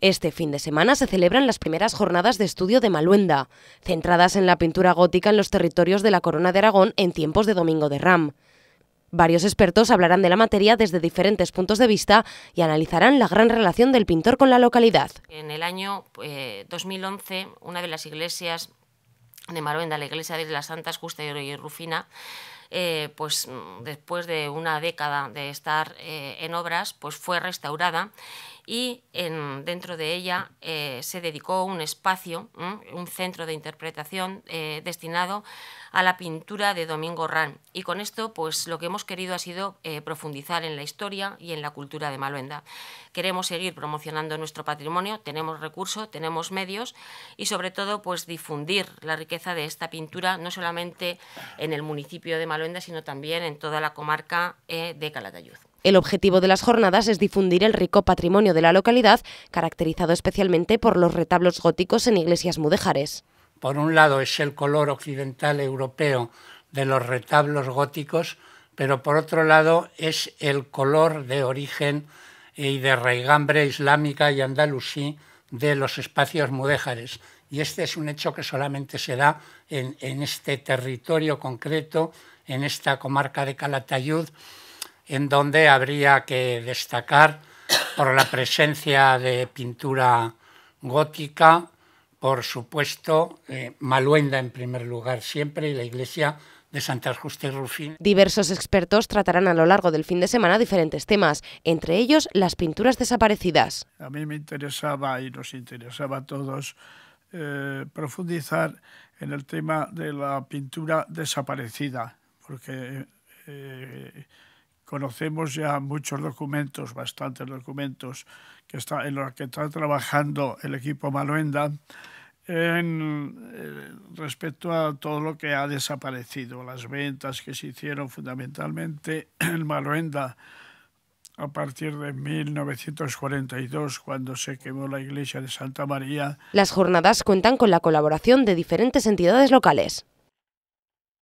Este fin de semana se celebran las primeras jornadas de estudio de Maluenda, centradas en la pintura gótica en los territorios de la Corona de Aragón en tiempos de Domingo de Ram. Varios expertos hablarán de la materia desde diferentes puntos de vista y analizarán la gran relación del pintor con la localidad. En el año 2011, eh, una de las iglesias de Maluenda, la iglesia de las Santas Justa y Rufina, eh, pues después de una década de estar eh, en obras, pues fue restaurada y dentro de ella eh, se dedicó un espacio, un centro de interpretación eh, destinado a la pintura de Domingo Rán. Y con esto, pues lo que hemos querido ha sido eh, profundizar en la historia y en la cultura de Maluenda. Queremos seguir promocionando nuestro patrimonio, tenemos recursos, tenemos medios y sobre todo, pues difundir la riqueza de esta pintura no solamente en el municipio de Maluenda, sino también en toda la comarca de Calatayud. El objetivo de las jornadas es difundir el rico patrimonio de la localidad, caracterizado especialmente por los retablos góticos en iglesias mudéjares. Por un lado es el color occidental europeo de los retablos góticos, pero por otro lado es el color de origen eh, y de raigambre islámica y andalusí de los espacios mudéjares. Y este es un hecho que solamente se da en este territorio concreto, en esta comarca de Calatayud, en donde habría que destacar por la presencia de pintura gótica, por supuesto, eh, Maluenda en primer lugar siempre y la iglesia de Santa Justa y Rufín. Diversos expertos tratarán a lo largo del fin de semana diferentes temas, entre ellos las pinturas desaparecidas. A mí me interesaba y nos interesaba a todos eh, profundizar en el tema de la pintura desaparecida, porque eh, conocemos ya muchos documentos, bastantes documentos, que en los que está trabajando el equipo Maluenda eh, respecto a todo lo que ha desaparecido, las ventas que se hicieron fundamentalmente en Maluenda a partir de 1942, cuando se quemó la iglesia de Santa María. Las jornadas cuentan con la colaboración de diferentes entidades locales.